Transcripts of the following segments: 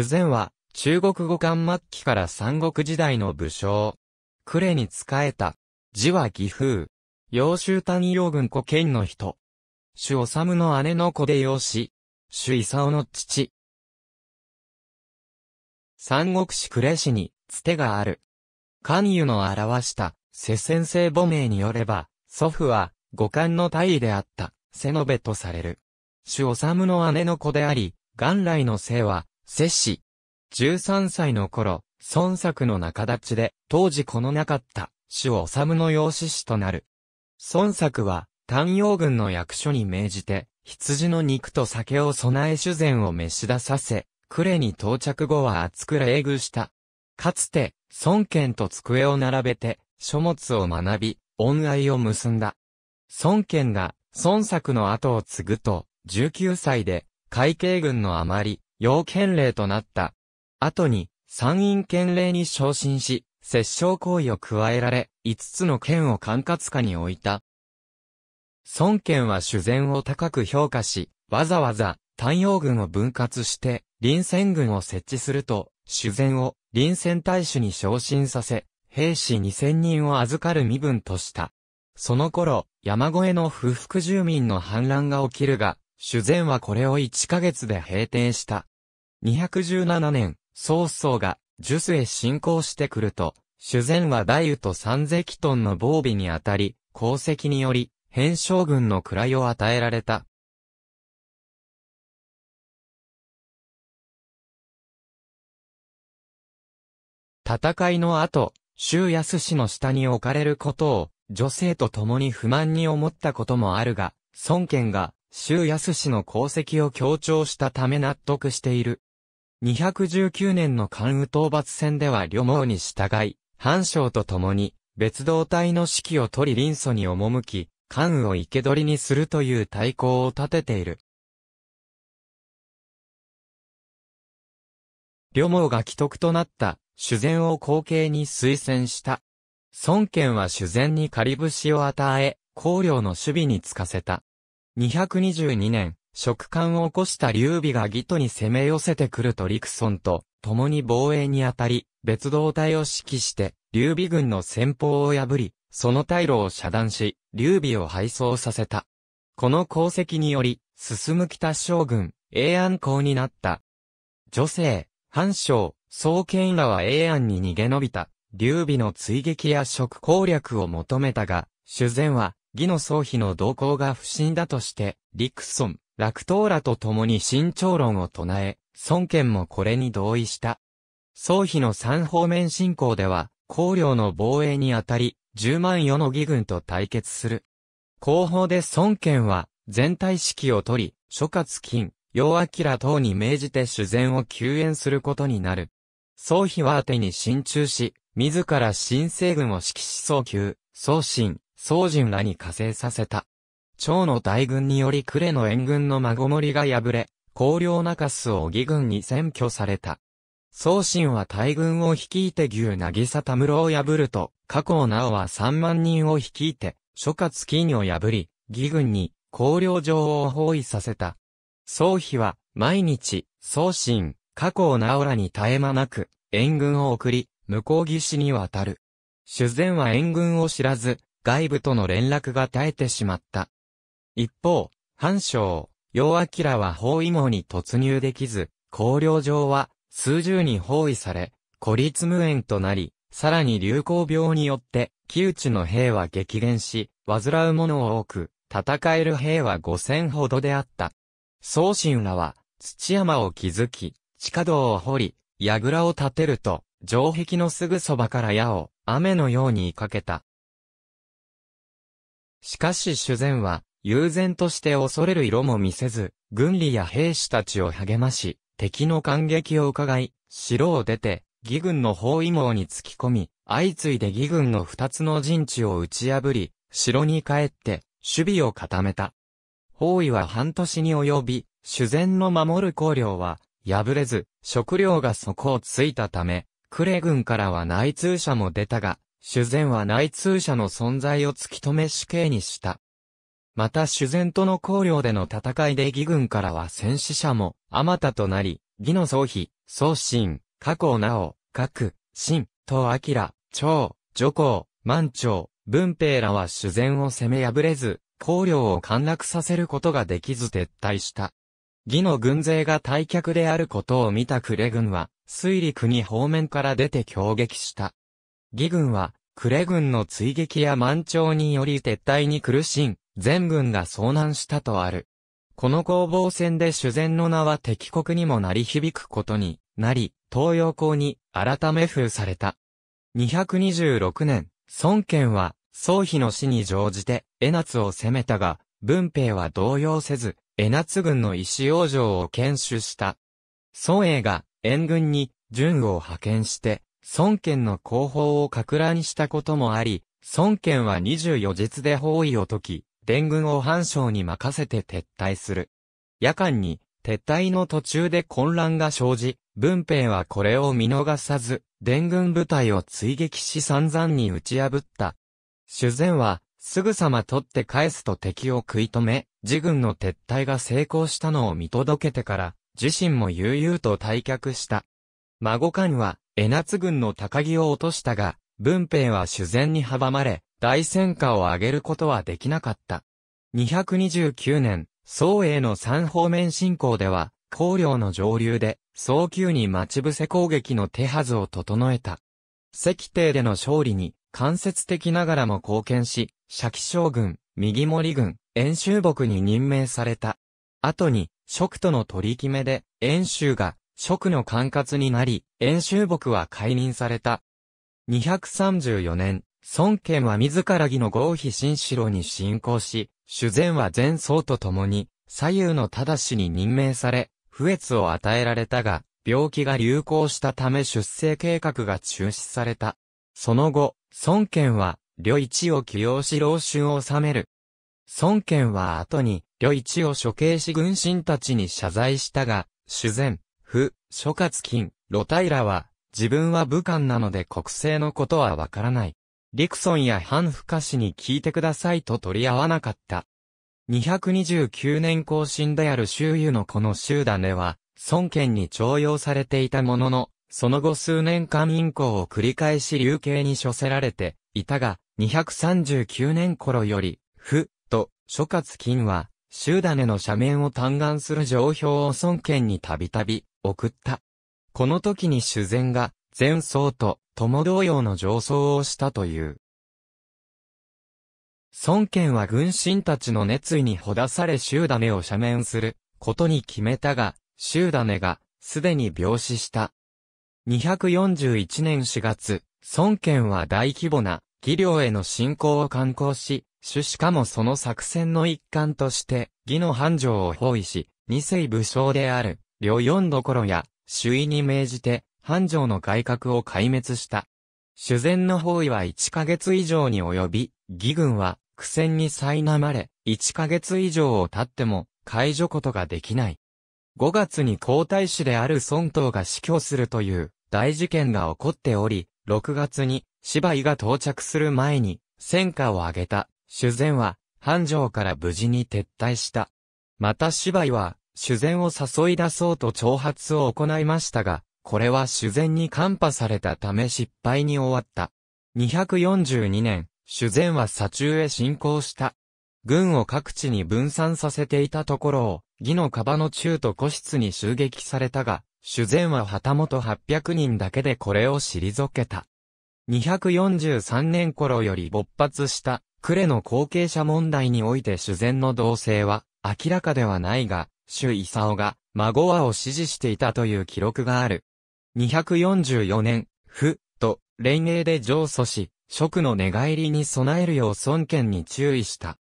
主前は、中国語漢末期から三国時代の武将。呉に仕えた。字は義風。揚州位。陽軍古県の人。朱治の姉の子で養子。朱勲の父。三国志呉氏に、つてがある。関与の表した、世先生母名によれば、祖父は、五冠の大尉であった、瀬延とされる。主治の姉の子であり、元来の姓は、摂氏。13歳の頃、孫作の仲立ちで、当時このなかった、主を治の養子師となる。孫作は、丹陽軍の役所に命じて、羊の肉と酒を備え主膳を召し出させ、呉に到着後は厚く礼遇した。かつて、孫権と机を並べて、書物を学び、恩愛を結んだ。孫権が、孫作の後を継ぐと、19歳で、海警軍のあまり、要県令となった。後に、参院県令に昇進し、摂政行為を加えられ、5つの県を管轄下に置いた。孫権は主繕を高く評価し、わざわざ、丹陽軍を分割して、臨戦軍を設置すると、主繕を臨戦大使に昇進させ、兵士2000人を預かる身分とした。その頃、山越えの不服住民の反乱が起きるが、主繕はこれを1ヶ月で閉店した。217年、曹操が、ジュスへ侵攻してくると、修善は大宇と三石トンの防備にあたり、功績により、変将軍の位を与えられた。戦いの後、周安氏の下に置かれることを、女性と共に不満に思ったこともあるが、孫権が、周安氏の功績を強調したため納得している。219年の関羽討伐戦では旅毛に従い、藩将と共に別動隊の指揮を取り臨祖に赴き、関羽を生け捕りにするという対抗を立てている。旅毛が既得となった修前を後継に推薦した。孫権は修前に仮り節を与え、公領の守備につかせた。222年、食感を起こした劉備が義都に攻め寄せてくると陸村と共に防衛にあたり、別動隊を指揮して、劉備軍の先方を破り、その退路を遮断し、劉備を敗走させた。この功績により、進む北将軍、永安公になった。女性、藩将、宗建らは永安に逃げ延びた。劉備の追撃や食攻略を求めたが、修前は、義の宗妃の動向が不審だとして、陸村、楽頭らと共に慎重論を唱え、孫権もこれに同意した。総比の三方面進行では、公領の防衛にあたり、十万余の義軍と対決する。後方で孫権は、全体指揮を取り、諸葛金、陽明等に命じて主前を救援することになる。総比はてに進駐し、自ら新政軍を指揮し早急、総信、宋人らに加勢させた。趙の大軍により呉の援軍の孫守が敗れ、高陵中州を義軍に占拠された。宗信は大軍を率いて牛渚田室を破ると、加工直は3万人を率いて、諸葛金を破り、義軍に高陵城を包囲させた。宗妃は、毎日、宗信、加工直らに絶え間なく、援軍を送り、向こう岸に渡る。主前は援軍を知らず、外部との連絡が絶えてしまった。一方、藩将、陽明は包囲網に突入できず、高陵城は数十に包囲され、孤立無縁となり、さらに流行病によって、木内の兵は激減し、患う者を多く、戦える兵は五千ほどであった。宗臣らは、土山を築き、地下道を掘り、櫓を建てると、城壁のすぐそばから矢を、雨のようにかけた。しかし主前は、悠然として恐れる色も見せず、軍理や兵士たちを励まし、敵の感激を伺い、城を出て、義軍の包囲網に突き込み、相次いで義軍の二つの陣地を打ち破り、城に帰って、守備を固めた。包囲は半年に及び、主前の守る公領は、破れず、食料が底をついたため、クレ軍からは内通者も出たが、主前は内通者の存在を突き止め死刑にした。また修前との公領での戦いで義軍からは戦死者も、あまたとなり、義の総比、総信、過去なお、各、新、東明、長、女公、満長、文平らは修前を攻め破れず、公領を陥落させることができず撤退した。義の軍勢が退却であることを見た呉軍は、水陸に方面から出て攻撃した。義軍は、呉軍の追撃や満潮により撤退に苦しん、全軍が遭難したとある。この攻防戦で主前の名は敵国にも鳴り響くことになり、東洋港に改め封された。226年、孫権は、宗妃の死に乗じて、江夏を攻めたが、文兵は動揺せず、江夏軍の石王城を堅守した。孫英が、援軍に、順を派遣して、孫権の後方を格乱したこともあり、孫権は24日で包囲を解き、伝軍を藩省に任せて撤退する。夜間に、撤退の途中で混乱が生じ、文兵はこれを見逃さず、伝軍部隊を追撃し散々に打ち破った。主前は、すぐさま取って返すと敵を食い止め、自軍の撤退が成功したのを見届けてから、自身も悠々と退却した。孫官は、江夏軍の高木を落としたが、文兵は主前に阻まれ、大戦果を上げることはできなかった。229年、宋英の三方面進行では、高領の上流で、早急に待ち伏せ攻撃の手はずを整えた。石帝での勝利に、間接的ながらも貢献し、シャ将軍、右森軍、遠州牧に任命された。後に、職との取り決めで、遠州が、職の管轄になり、遠州牧は解任された。234年、孫権は自ら義の合否新城に進行し、主前は前僧と共に、左右の正しに任命され、不悦を与えられたが、病気が流行したため出生計画が中止された。その後、孫権は、呂一を起用し老春を治める。孫権は後に、呂一を処刑し軍神たちに謝罪したが、主前、不、諸葛金、露平は、自分は武漢なので国政のことはわからない。リクソンやハンフカ氏に聞いてくださいと取り合わなかった。229年更新である周囲のこの州種は、孫権に徴用されていたものの、その後数年間隠行を繰り返し流刑に処せられていたが、239年頃より、ふ、と、諸葛金は、州種の斜面を嘆願する状況を孫権にたびたび送った。この時に修善が、前僧と共同様の上僧をしたという。孫権は軍神たちの熱意にほだされダ種を赦免することに決めたが、ダ種がすでに病死した。241年4月、孫権は大規模な技量への侵攻を敢行し、主しかもその作戦の一環として、義の繁盛を包囲し、二世武将である、両四所や、主位に命じて、繁盛の改革を壊滅した。修繕の方位は1ヶ月以上に及び、義軍は苦戦に苛まれ、1ヶ月以上を経っても解除ことができない。5月に皇太子である孫東が死去するという大事件が起こっており、6月に芝居が到着する前に戦果を挙げた修繕は繁盛から無事に撤退した。また芝居は修繕を誘い出そうと挑発を行いましたが、これは修繕にカ破されたため失敗に終わった。242年、修繕は左中へ進行した。軍を各地に分散させていたところを、義のカバの中と個室に襲撃されたが、修繕は旗本800人だけでこれを退けた。243年頃より勃発した、呉の後継者問題において修繕の同性は、明らかではないが、主夫が、孫和を支持していたという記録がある。244年、府と連営で上訴し、職の寝返りに備えるよう孫権に注意した。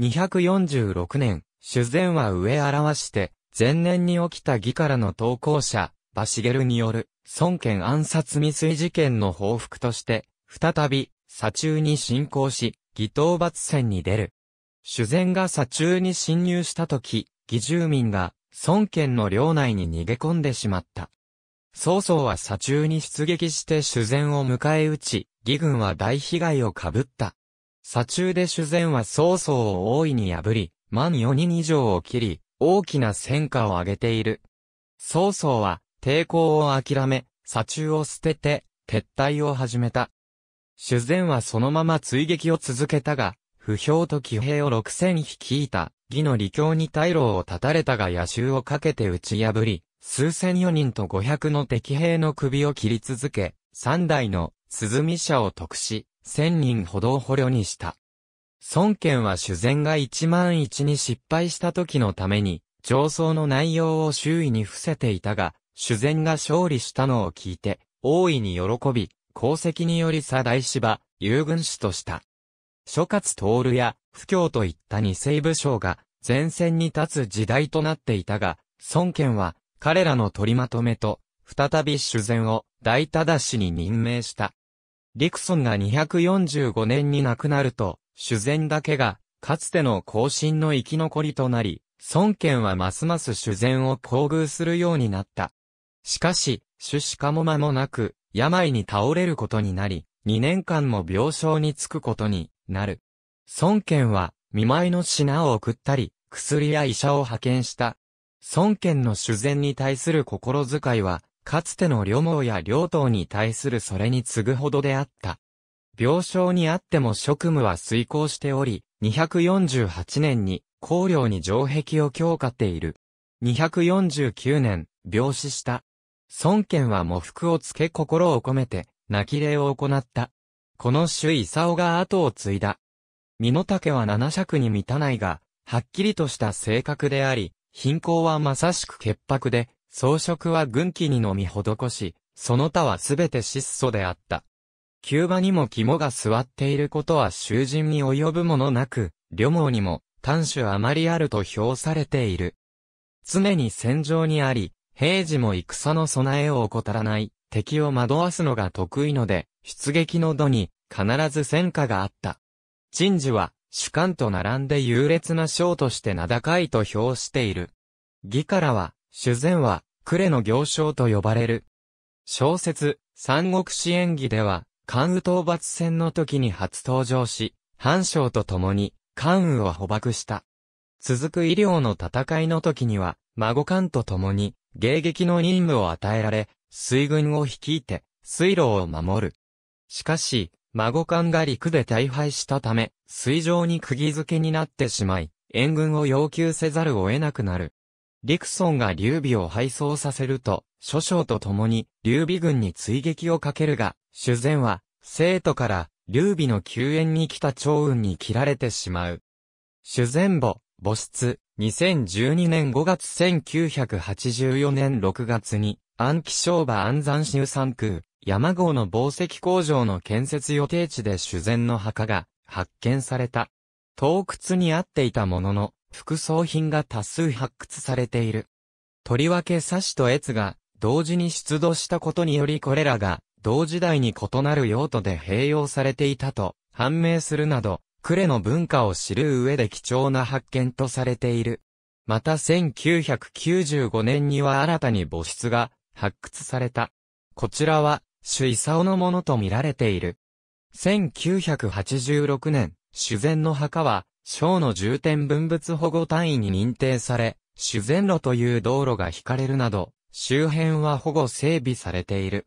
246年、修善は上表して、前年に起きた義からの投稿者、ゲルによる、孫権暗殺未遂事件の報復として、再び、左中に侵攻し、義討伐戦に出る。修善が左中に侵入した時、義住民が、孫権の領内に逃げ込んでしまった。曹操は左中に出撃して主前を迎え撃ち、義軍は大被害をかぶった。左中で主前は曹操を大いに破り、万四人以上を切り、大きな戦果を上げている。曹操は抵抗を諦め、左中を捨てて、撤退を始めた。主前はそのまま追撃を続けたが、不評と騎兵を六千匹いた義の利教に退路を断たれたが野衆をかけて打ち破り、数千余人と五百の敵兵の首を切り続け、三代の鈴見社を得し、千人ほどを捕虜にした。孫権は主前が一万一に失敗した時のために、上層の内容を周囲に伏せていたが、主前が勝利したのを聞いて、大いに喜び、功績により左大芝、遊軍師とした。諸葛徹や、不況といった二世武将が、前線に立つ時代となっていたが、孫権は、彼らの取りまとめと、再び主前を、大忠氏に任命した。陸村が245年に亡くなると、主前だけが、かつての後進の生き残りとなり、孫権はますます主前を厚遇するようになった。しかし、主しかも間もなく、病に倒れることになり、2年間も病床につくことになる。孫権は、見舞いの品を送ったり、薬や医者を派遣した。孫権の修繕に対する心遣いは、かつての両毛や両党に対するそれに次ぐほどであった。病床にあっても職務は遂行しており、248年に公領に城壁を強化っている。249年、病死した。孫権は喪服をつけ心を込めて、泣き礼を行った。この主イサオが後を継いだ。身の丈は七尺に満たないが、はっきりとした性格であり、貧困はまさしく潔白で、装飾は軍旗にのみ施し、その他はすべて質素であった。急場にも肝が座っていることは囚人に及ぶものなく、旅網にも、短種あまりあると評されている。常に戦場にあり、平時も戦の備えを怠らない、敵を惑わすのが得意ので、出撃の度に必ず戦果があった。陳寿は主観と並んで優劣な将として名高いと評している。義からは、主前は、呉の行将と呼ばれる。小説、三国志演義では、関羽討伐戦の時に初登場し、藩将と共に、関羽を捕獲した。続く医療の戦いの時には、孫関と共に、迎撃の任務を与えられ、水軍を率いて、水路を守る。しかし、孫艦が陸で大敗したため、水上に釘付けになってしまい、援軍を要求せざるを得なくなる。陸村が劉備を敗走させると、諸将と共に劉備軍に追撃をかけるが、主前は、生徒から劉備の救援に来た長雲に切られてしまう。主前母、母室、2012年5月1984年6月に、安気商場安山州山空、山号の宝石工場の建設予定地で修繕の墓が発見された。洞窟にあっていたものの、副葬品が多数発掘されている。とりわけサシとエツが同時に出土したことによりこれらが同時代に異なる用途で併用されていたと判明するなど、呉の文化を知る上で貴重な発見とされている。また1995年には新たに墓室が発掘された。こちらは、朱伊佐のものと見られている。1986年、修善の墓は、省の重点文物保護単位に認定され、修善路という道路が引かれるなど、周辺は保護整備されている。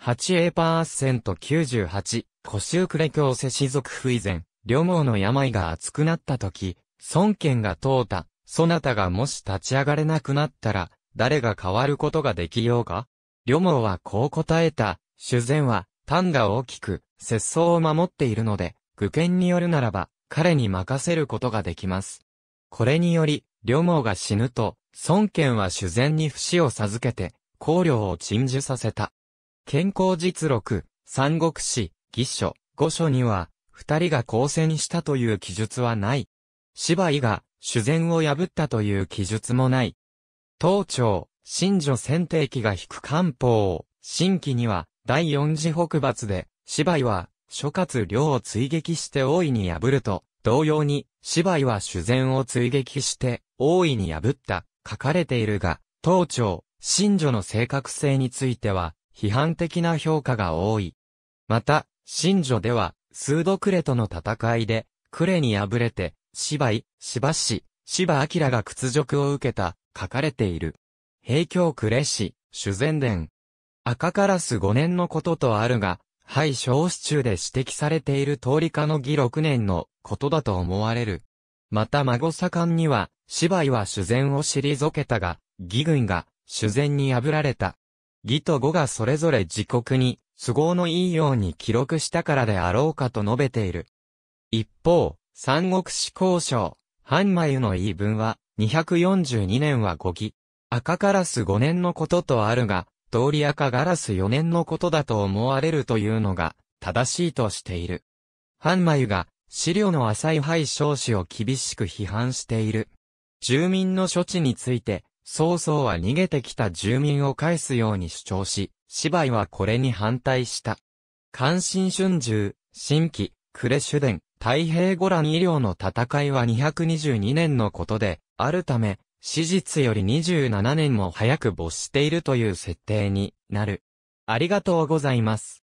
8A%98、古州クレ教世氏族不以前、両毛の病が熱くなった時、孫権が問うた、そなたがもし立ち上がれなくなったら、誰が変わることができようか両毛はこう答えた、主前は、単が大きく、節操を守っているので、愚見によるならば、彼に任せることができます。これにより、両毛が死ぬと、孫権は主前に不死を授けて、公領を鎮守させた。健康実録、三国史、義書、五書には、二人が交戦したという記述はない。芝居が、主善を破ったという記述もない。東朝、新女選定期が引く漢方、新期には、第四次北伐で、芝居は、諸葛亮を追撃して大いに破ると、同様に、芝居は主善を追撃して、大いに破った、書かれているが、東朝、新女の正確性については、批判的な評価が多い。また、新女では、数度暮クレとの戦いで、クレに敗れて、芝居、芝氏、芝明が屈辱を受けた、書かれている。平京クレ氏、主善伝。赤カラス5年のこととあるが、廃い小子中で指摘されている通りかの義6年のことだと思われる。また孫盛んには、芝居は主善を退けたが、義軍が主善に破られた。義と語がそれぞれ自国に都合のいいように記録したからであろうかと述べている。一方、三国志交渉、半眉の言い分は、242年は語義。赤カラス5年のこととあるが、通り赤ガラス4年のことだと思われるというのが、正しいとしている。半眉が、資料の浅い廃少子を厳しく批判している。住民の処置について、曹操は逃げてきた住民を返すように主張し、芝居はこれに反対した。関心春秋、新規、呉主伝、太平五覧医療の戦いは222年のことで、あるため、史実より27年も早く没しているという設定になる。ありがとうございます。